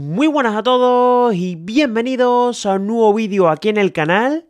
Muy buenas a todos y bienvenidos a un nuevo vídeo aquí en el canal.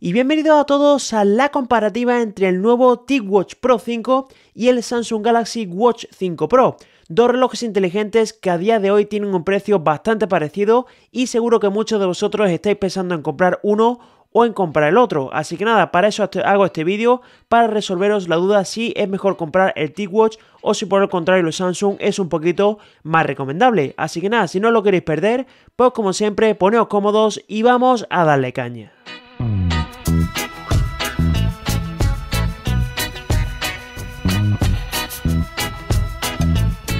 Y bienvenidos a todos a la comparativa entre el nuevo TicWatch watch Pro 5 y el Samsung Galaxy Watch 5 Pro. Dos relojes inteligentes que a día de hoy tienen un precio bastante parecido y seguro que muchos de vosotros estáis pensando en comprar uno o en comprar el otro. Así que nada, para eso hago este vídeo, para resolveros la duda si es mejor comprar el TicWatch o si por el contrario el Samsung es un poquito más recomendable. Así que nada, si no lo queréis perder, pues como siempre, poneos cómodos y vamos a darle caña.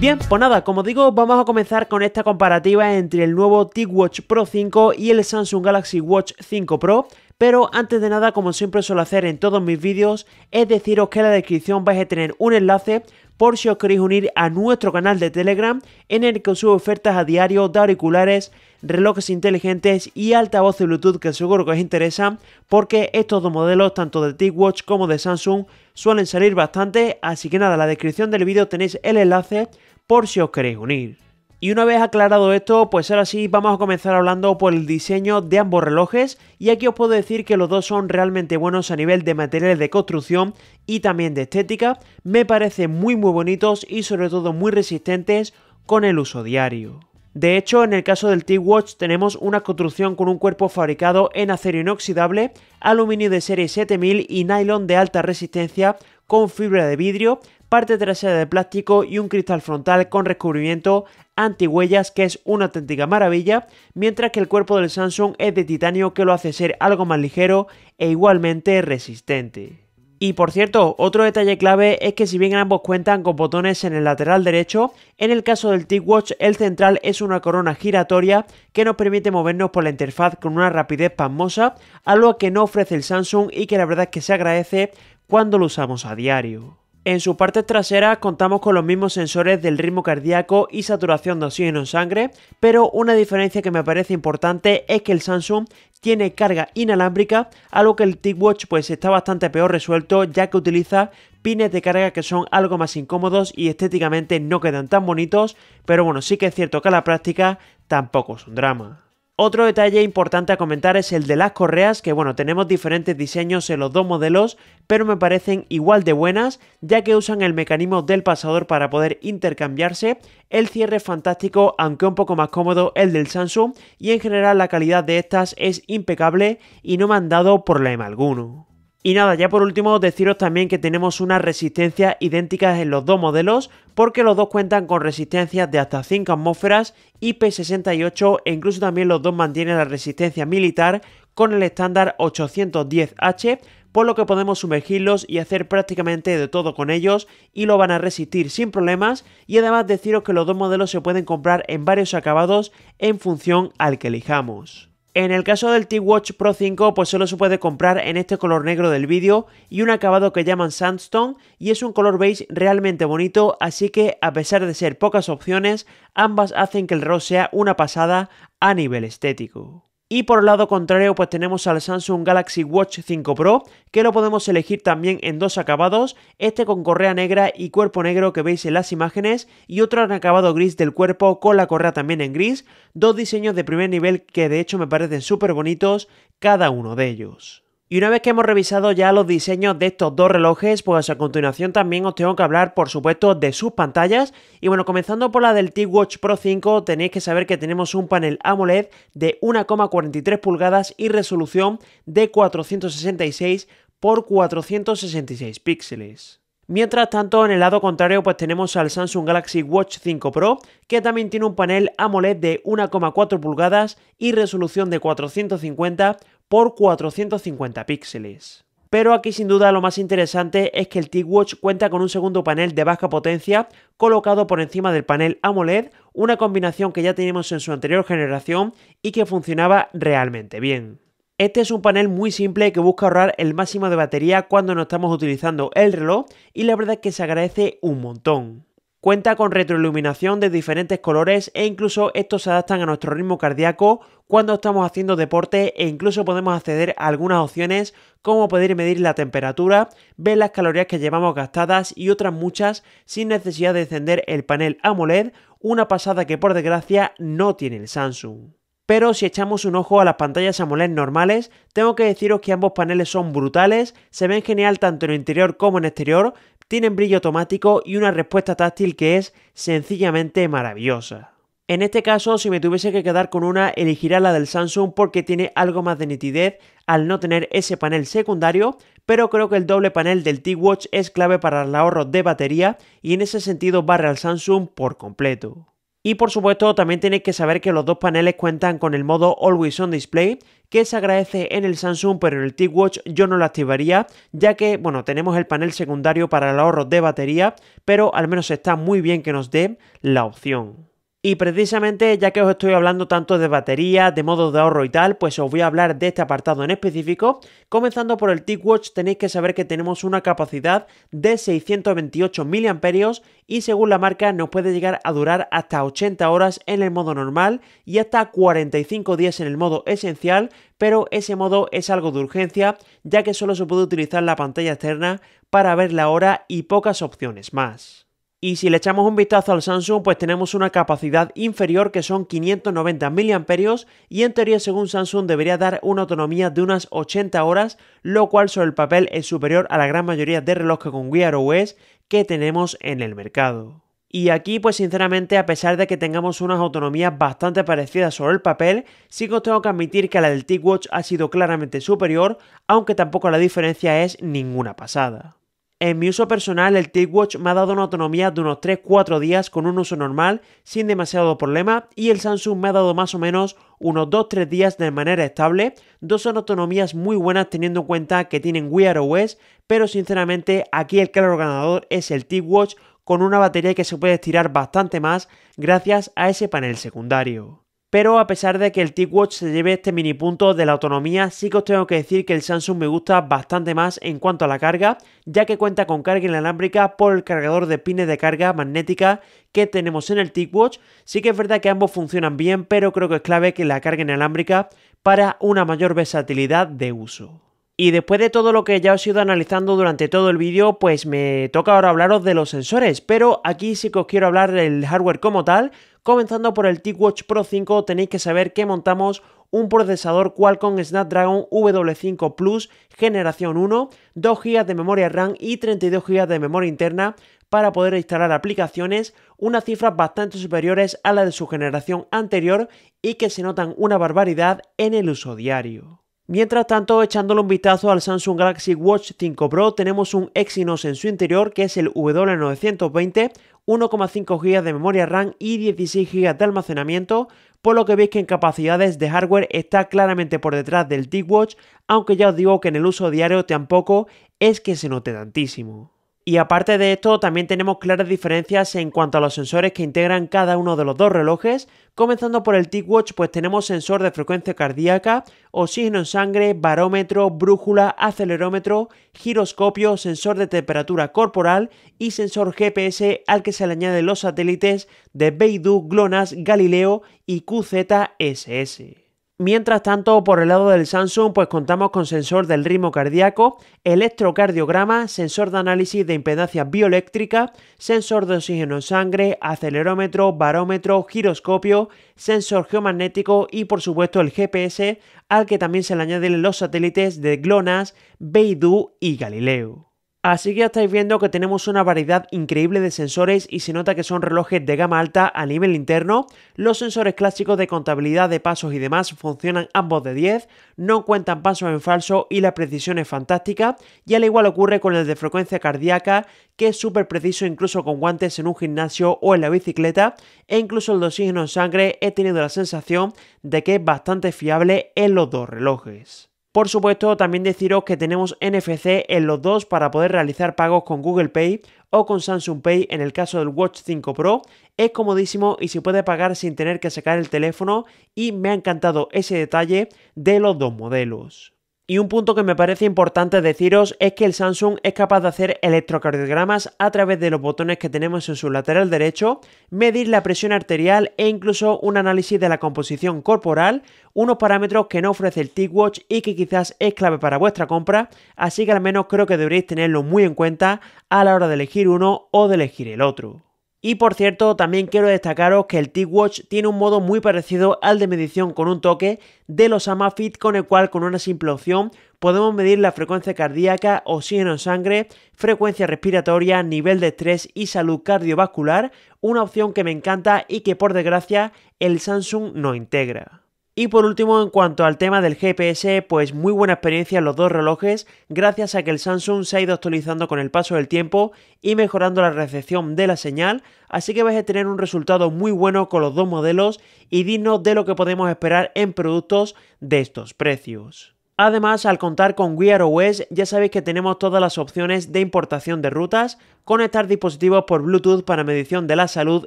Bien, pues nada, como digo, vamos a comenzar con esta comparativa entre el nuevo TicWatch Pro 5 y el Samsung Galaxy Watch 5 Pro, pero antes de nada, como siempre suelo hacer en todos mis vídeos, es deciros que en la descripción vais a tener un enlace por si os queréis unir a nuestro canal de Telegram en el que os subo ofertas a diario de auriculares, relojes inteligentes y de Bluetooth que seguro que os interesa porque estos dos modelos, tanto de TicWatch como de Samsung, suelen salir bastante, así que nada, en la descripción del vídeo tenéis el enlace por si os queréis unir. Y una vez aclarado esto, pues ahora sí vamos a comenzar hablando por el diseño de ambos relojes y aquí os puedo decir que los dos son realmente buenos a nivel de materiales de construcción y también de estética, me parecen muy muy bonitos y sobre todo muy resistentes con el uso diario. De hecho, en el caso del T-Watch tenemos una construcción con un cuerpo fabricado en acero inoxidable, aluminio de serie 7000 y nylon de alta resistencia con fibra de vidrio, parte trasera de plástico y un cristal frontal con recubrimiento antihuellas que es una auténtica maravilla, mientras que el cuerpo del Samsung es de titanio que lo hace ser algo más ligero e igualmente resistente. Y por cierto, otro detalle clave es que si bien ambos cuentan con botones en el lateral derecho, en el caso del T-Watch el central es una corona giratoria que nos permite movernos por la interfaz con una rapidez pasmosa, algo que no ofrece el Samsung y que la verdad es que se agradece cuando lo usamos a diario. En su parte trasera contamos con los mismos sensores del ritmo cardíaco y saturación de oxígeno en sangre, pero una diferencia que me parece importante es que el Samsung tiene carga inalámbrica, algo que el TicWatch pues está bastante peor resuelto ya que utiliza pines de carga que son algo más incómodos y estéticamente no quedan tan bonitos, pero bueno, sí que es cierto que a la práctica tampoco es un drama. Otro detalle importante a comentar es el de las correas, que bueno, tenemos diferentes diseños en los dos modelos, pero me parecen igual de buenas, ya que usan el mecanismo del pasador para poder intercambiarse, el cierre es fantástico, aunque un poco más cómodo el del Samsung, y en general la calidad de estas es impecable y no me han dado problema alguno. Y nada, ya por último deciros también que tenemos unas resistencias idénticas en los dos modelos, porque los dos cuentan con resistencias de hasta 5 atmósferas IP68 e incluso también los dos mantienen la resistencia militar con el estándar 810H, por lo que podemos sumergirlos y hacer prácticamente de todo con ellos y lo van a resistir sin problemas y además deciros que los dos modelos se pueden comprar en varios acabados en función al que elijamos. En el caso del T-Watch Pro 5 pues solo se puede comprar en este color negro del vídeo y un acabado que llaman Sandstone y es un color beige realmente bonito así que a pesar de ser pocas opciones ambas hacen que el reloj sea una pasada a nivel estético. Y por el lado contrario, pues tenemos al Samsung Galaxy Watch 5 Pro, que lo podemos elegir también en dos acabados, este con correa negra y cuerpo negro que veis en las imágenes, y otro en acabado gris del cuerpo con la correa también en gris, dos diseños de primer nivel que de hecho me parecen súper bonitos cada uno de ellos. Y una vez que hemos revisado ya los diseños de estos dos relojes, pues a continuación también os tengo que hablar, por supuesto, de sus pantallas. Y bueno, comenzando por la del T-Watch Pro 5, tenéis que saber que tenemos un panel AMOLED de 1,43 pulgadas y resolución de 466 por 466 píxeles. Mientras tanto, en el lado contrario, pues tenemos al Samsung Galaxy Watch 5 Pro, que también tiene un panel AMOLED de 1,4 pulgadas y resolución de 450 por 450 píxeles. Pero aquí sin duda lo más interesante es que el T-Watch cuenta con un segundo panel de baja potencia colocado por encima del panel AMOLED, una combinación que ya teníamos en su anterior generación y que funcionaba realmente bien. Este es un panel muy simple que busca ahorrar el máximo de batería cuando no estamos utilizando el reloj y la verdad es que se agradece un montón. Cuenta con retroiluminación de diferentes colores e incluso estos se adaptan a nuestro ritmo cardíaco cuando estamos haciendo deporte e incluso podemos acceder a algunas opciones como poder medir la temperatura, ver las calorías que llevamos gastadas y otras muchas sin necesidad de encender el panel AMOLED, una pasada que por desgracia no tiene el Samsung. Pero si echamos un ojo a las pantallas AMOLED normales, tengo que deciros que ambos paneles son brutales, se ven genial tanto en el interior como en el exterior, tienen brillo automático y una respuesta táctil que es sencillamente maravillosa. En este caso, si me tuviese que quedar con una, elegiría la del Samsung porque tiene algo más de nitidez al no tener ese panel secundario, pero creo que el doble panel del T-Watch es clave para el ahorro de batería y en ese sentido barre al Samsung por completo. Y por supuesto también tenéis que saber que los dos paneles cuentan con el modo Always on Display, que se agradece en el Samsung pero en el T-Watch yo no lo activaría, ya que bueno, tenemos el panel secundario para el ahorro de batería, pero al menos está muy bien que nos dé la opción. Y precisamente ya que os estoy hablando tanto de batería, de modos de ahorro y tal, pues os voy a hablar de este apartado en específico. Comenzando por el TicWatch tenéis que saber que tenemos una capacidad de 628 mAh y según la marca nos puede llegar a durar hasta 80 horas en el modo normal y hasta 45 días en el modo esencial, pero ese modo es algo de urgencia ya que solo se puede utilizar la pantalla externa para ver la hora y pocas opciones más. Y si le echamos un vistazo al Samsung, pues tenemos una capacidad inferior que son 590 mAh y en teoría según Samsung debería dar una autonomía de unas 80 horas, lo cual sobre el papel es superior a la gran mayoría de relojes con Wear OS que tenemos en el mercado. Y aquí, pues sinceramente, a pesar de que tengamos unas autonomías bastante parecidas sobre el papel, sí que os tengo que admitir que la del TicWatch ha sido claramente superior, aunque tampoco la diferencia es ninguna pasada. En mi uso personal, el Watch me ha dado una autonomía de unos 3-4 días con un uso normal, sin demasiado problema, y el Samsung me ha dado más o menos unos 2-3 días de manera estable. Dos son autonomías muy buenas teniendo en cuenta que tienen Wear OS, pero sinceramente aquí el claro ganador es el Watch con una batería que se puede estirar bastante más gracias a ese panel secundario. Pero a pesar de que el TicWatch se lleve este mini punto de la autonomía, sí que os tengo que decir que el Samsung me gusta bastante más en cuanto a la carga, ya que cuenta con carga inalámbrica por el cargador de pines de carga magnética que tenemos en el TicWatch. Sí que es verdad que ambos funcionan bien, pero creo que es clave que la carga inalámbrica para una mayor versatilidad de uso. Y después de todo lo que ya os he ido analizando durante todo el vídeo, pues me toca ahora hablaros de los sensores, pero aquí sí que os quiero hablar del hardware como tal, comenzando por el TicWatch Pro 5 tenéis que saber que montamos un procesador Qualcomm Snapdragon W5 Plus generación 1, 2 GB de memoria RAM y 32 GB de memoria interna para poder instalar aplicaciones, unas cifras bastante superiores a las de su generación anterior y que se notan una barbaridad en el uso diario. Mientras tanto, echándole un vistazo al Samsung Galaxy Watch 5 Pro, tenemos un Exynos en su interior que es el W920, 1,5 GB de memoria RAM y 16 GB de almacenamiento, por lo que veis que en capacidades de hardware está claramente por detrás del Watch, aunque ya os digo que en el uso diario tampoco es que se note tantísimo. Y aparte de esto, también tenemos claras diferencias en cuanto a los sensores que integran cada uno de los dos relojes. Comenzando por el Watch, pues tenemos sensor de frecuencia cardíaca, oxígeno en sangre, barómetro, brújula, acelerómetro, giroscopio, sensor de temperatura corporal y sensor GPS al que se le añaden los satélites de Beidou, GLONASS, Galileo y QZSS. Mientras tanto, por el lado del Samsung, pues contamos con sensor del ritmo cardíaco, electrocardiograma, sensor de análisis de impedancia bioeléctrica, sensor de oxígeno en sangre, acelerómetro, barómetro, giroscopio, sensor geomagnético y por supuesto el GPS, al que también se le añaden los satélites de GLONASS, Beidou y Galileo. Así que ya estáis viendo que tenemos una variedad increíble de sensores y se nota que son relojes de gama alta a nivel interno. Los sensores clásicos de contabilidad de pasos y demás funcionan ambos de 10, no cuentan pasos en falso y la precisión es fantástica. Y al igual ocurre con el de frecuencia cardíaca, que es súper preciso incluso con guantes en un gimnasio o en la bicicleta. E incluso el de oxígeno en sangre he tenido la sensación de que es bastante fiable en los dos relojes. Por supuesto, también deciros que tenemos NFC en los dos para poder realizar pagos con Google Pay o con Samsung Pay en el caso del Watch 5 Pro. Es comodísimo y se puede pagar sin tener que sacar el teléfono y me ha encantado ese detalle de los dos modelos. Y un punto que me parece importante deciros es que el Samsung es capaz de hacer electrocardiogramas a través de los botones que tenemos en su lateral derecho, medir la presión arterial e incluso un análisis de la composición corporal, unos parámetros que no ofrece el TicWatch y que quizás es clave para vuestra compra, así que al menos creo que deberéis tenerlo muy en cuenta a la hora de elegir uno o de elegir el otro. Y por cierto, también quiero destacaros que el T-Watch tiene un modo muy parecido al de medición con un toque de los Amafit, con el cual con una simple opción podemos medir la frecuencia cardíaca, oxígeno en sangre, frecuencia respiratoria, nivel de estrés y salud cardiovascular, una opción que me encanta y que por desgracia el Samsung no integra. Y por último, en cuanto al tema del GPS, pues muy buena experiencia los dos relojes, gracias a que el Samsung se ha ido actualizando con el paso del tiempo y mejorando la recepción de la señal, así que vais a tener un resultado muy bueno con los dos modelos y digno de lo que podemos esperar en productos de estos precios. Además, al contar con OS ya sabéis que tenemos todas las opciones de importación de rutas, conectar dispositivos por Bluetooth para medición de la salud,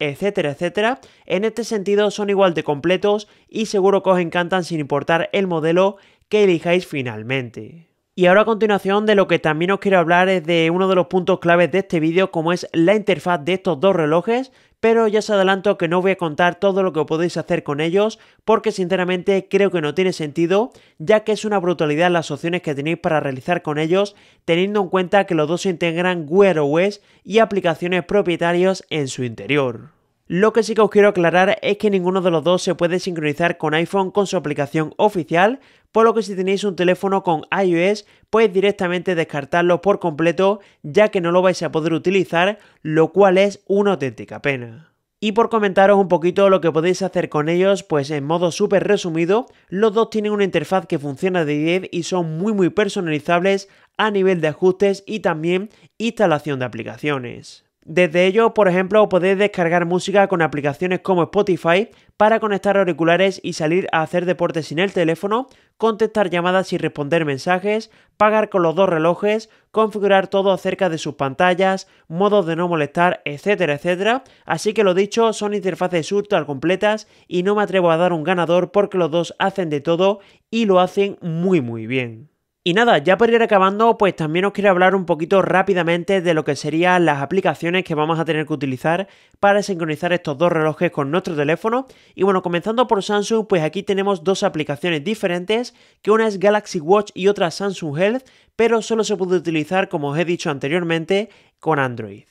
etcétera, etcétera. En este sentido, son igual de completos y seguro que os encantan sin importar el modelo que elijáis finalmente. Y ahora a continuación de lo que también os quiero hablar es de uno de los puntos claves de este vídeo como es la interfaz de estos dos relojes pero ya os adelanto que no voy a contar todo lo que podéis hacer con ellos, porque sinceramente creo que no tiene sentido, ya que es una brutalidad las opciones que tenéis para realizar con ellos, teniendo en cuenta que los dos integran Wear OS y aplicaciones propietarias en su interior. Lo que sí que os quiero aclarar es que ninguno de los dos se puede sincronizar con iPhone con su aplicación oficial, por lo que si tenéis un teléfono con iOS, podéis directamente descartarlo por completo, ya que no lo vais a poder utilizar, lo cual es una auténtica pena. Y por comentaros un poquito lo que podéis hacer con ellos, pues en modo súper resumido, los dos tienen una interfaz que funciona de 10 y son muy muy personalizables a nivel de ajustes y también instalación de aplicaciones. Desde ello, por ejemplo, podéis descargar música con aplicaciones como Spotify para conectar auriculares y salir a hacer deporte sin el teléfono, contestar llamadas y responder mensajes, pagar con los dos relojes, configurar todo acerca de sus pantallas, modos de no molestar, etcétera, etcétera. Así que lo dicho, son interfaces ultra completas y no me atrevo a dar un ganador porque los dos hacen de todo y lo hacen muy muy bien. Y nada, ya para ir acabando, pues también os quiero hablar un poquito rápidamente de lo que serían las aplicaciones que vamos a tener que utilizar para sincronizar estos dos relojes con nuestro teléfono. Y bueno, comenzando por Samsung, pues aquí tenemos dos aplicaciones diferentes, que una es Galaxy Watch y otra Samsung Health, pero solo se puede utilizar, como os he dicho anteriormente, con Android.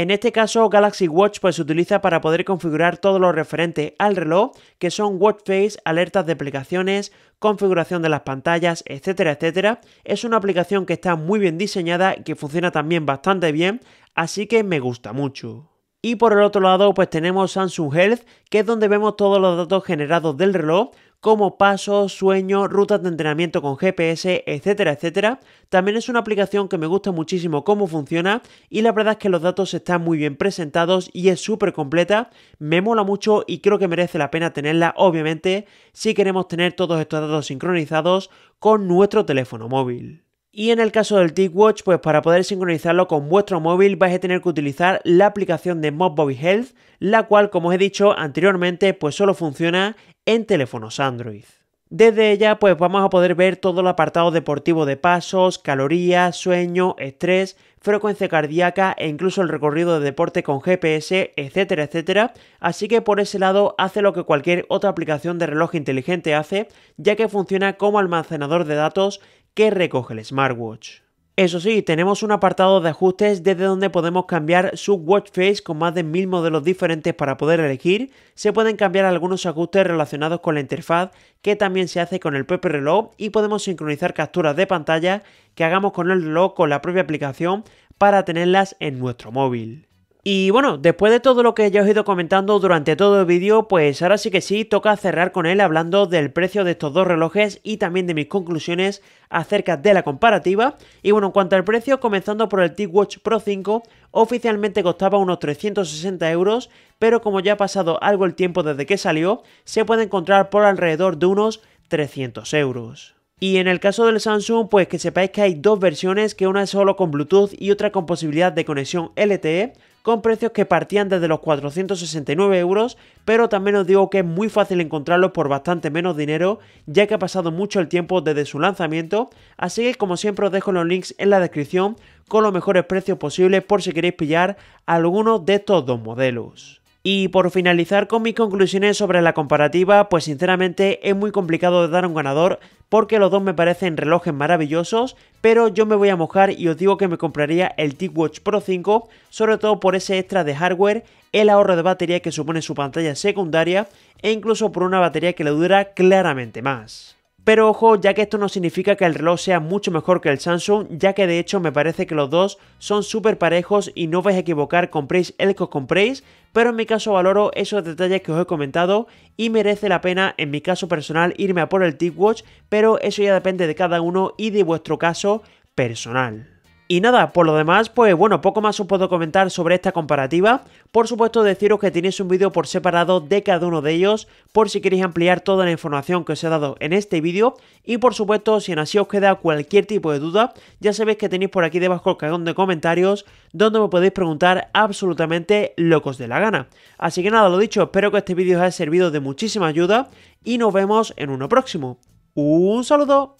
En este caso, Galaxy Watch pues, se utiliza para poder configurar todo lo referente al reloj, que son watch face, alertas de aplicaciones, configuración de las pantallas, etcétera, etcétera. Es una aplicación que está muy bien diseñada y que funciona también bastante bien, así que me gusta mucho. Y por el otro lado, pues tenemos Samsung Health, que es donde vemos todos los datos generados del reloj, como pasos, sueños, rutas de entrenamiento con GPS, etcétera, etcétera. También es una aplicación que me gusta muchísimo cómo funciona y la verdad es que los datos están muy bien presentados y es súper completa. Me mola mucho y creo que merece la pena tenerla, obviamente, si queremos tener todos estos datos sincronizados con nuestro teléfono móvil. Y en el caso del TicWatch, pues para poder sincronizarlo con vuestro móvil vais a tener que utilizar la aplicación de MobBobby Health, la cual, como os he dicho anteriormente, pues solo funciona en teléfonos Android. Desde ella pues vamos a poder ver todo el apartado deportivo de pasos, calorías, sueño, estrés, frecuencia cardíaca e incluso el recorrido de deporte con GPS, etcétera, etcétera. Así que por ese lado hace lo que cualquier otra aplicación de reloj inteligente hace, ya que funciona como almacenador de datos que recoge el smartwatch. Eso sí, tenemos un apartado de ajustes desde donde podemos cambiar su watch face con más de mil modelos diferentes para poder elegir. Se pueden cambiar algunos ajustes relacionados con la interfaz, que también se hace con el propio reloj, y podemos sincronizar capturas de pantalla que hagamos con el reloj con la propia aplicación para tenerlas en nuestro móvil. Y bueno, después de todo lo que ya os he ido comentando durante todo el vídeo, pues ahora sí que sí, toca cerrar con él hablando del precio de estos dos relojes y también de mis conclusiones acerca de la comparativa. Y bueno, en cuanto al precio, comenzando por el T-Watch Pro 5, oficialmente costaba unos 360 euros, pero como ya ha pasado algo el tiempo desde que salió, se puede encontrar por alrededor de unos 300 euros. Y en el caso del Samsung, pues que sepáis que hay dos versiones, que una es solo con Bluetooth y otra con posibilidad de conexión LTE, con precios que partían desde los 469 euros, pero también os digo que es muy fácil encontrarlos por bastante menos dinero, ya que ha pasado mucho el tiempo desde su lanzamiento, así que como siempre os dejo los links en la descripción con los mejores precios posibles por si queréis pillar alguno de estos dos modelos. Y por finalizar con mis conclusiones sobre la comparativa, pues sinceramente es muy complicado de dar un ganador porque los dos me parecen relojes maravillosos, pero yo me voy a mojar y os digo que me compraría el TicWatch Pro 5, sobre todo por ese extra de hardware, el ahorro de batería que supone su pantalla secundaria e incluso por una batería que le dura claramente más. Pero ojo, ya que esto no significa que el reloj sea mucho mejor que el Samsung, ya que de hecho me parece que los dos son súper parejos y no vais a equivocar, compréis el que os compréis, pero en mi caso valoro esos detalles que os he comentado y merece la pena en mi caso personal irme a por el Tick Watch, pero eso ya depende de cada uno y de vuestro caso personal. Y nada, por lo demás, pues bueno, poco más os puedo comentar sobre esta comparativa. Por supuesto, deciros que tenéis un vídeo por separado de cada uno de ellos, por si queréis ampliar toda la información que os he dado en este vídeo. Y por supuesto, si en así os queda cualquier tipo de duda, ya sabéis que tenéis por aquí debajo el cajón de comentarios, donde me podéis preguntar absolutamente locos de la gana. Así que nada, lo dicho, espero que este vídeo os haya servido de muchísima ayuda y nos vemos en uno próximo. ¡Un saludo!